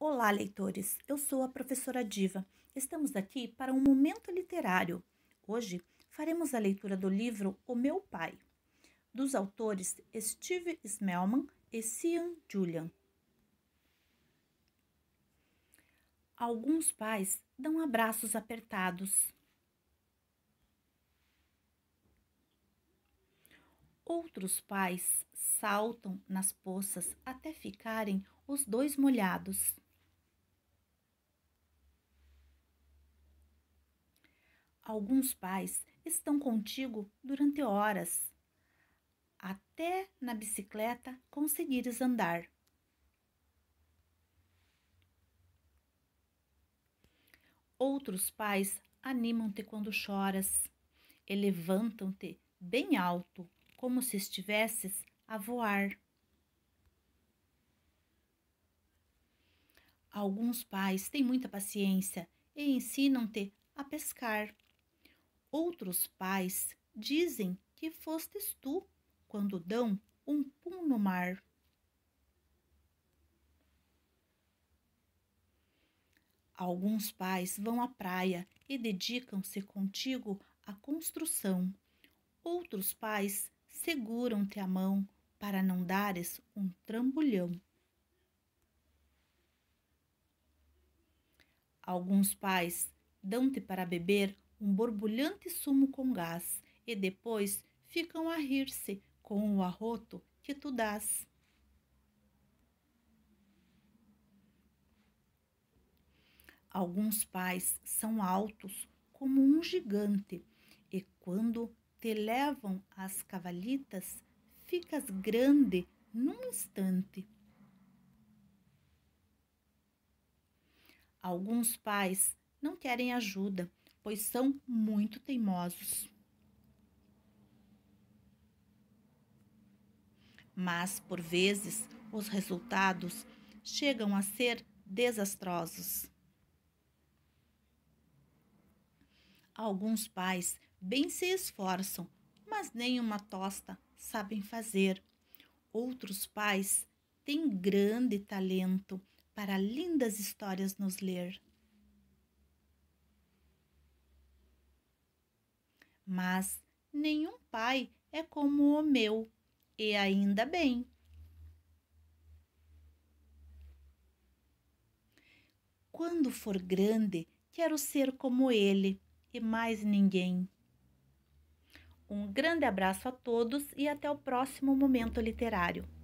Olá, leitores! Eu sou a professora Diva. Estamos aqui para um momento literário. Hoje faremos a leitura do livro O Meu Pai, dos autores Steve Smelman e Cian Julian. Alguns pais dão abraços apertados. Outros pais saltam nas poças até ficarem os dois molhados. Alguns pais estão contigo durante horas, até na bicicleta conseguires andar. Outros pais animam-te quando choras, elevam-te bem alto, como se estivesses a voar. Alguns pais têm muita paciência e ensinam-te a pescar. Outros pais dizem que fostes tu quando dão um pum no mar. Alguns pais vão à praia e dedicam-se contigo à construção. Outros pais seguram-te a mão para não dares um trambolhão. Alguns pais dão-te para beber um borbulhante sumo com gás, e depois ficam a rir-se com o arroto que tu dás. Alguns pais são altos como um gigante, e quando te levam às cavalitas, ficas grande num instante. Alguns pais não querem ajuda pois são muito teimosos. Mas, por vezes, os resultados chegam a ser desastrosos. Alguns pais bem se esforçam, mas nem uma tosta sabem fazer. Outros pais têm grande talento para lindas histórias nos ler. mas nenhum pai é como o meu, e ainda bem. Quando for grande, quero ser como ele e mais ninguém. Um grande abraço a todos e até o próximo momento literário.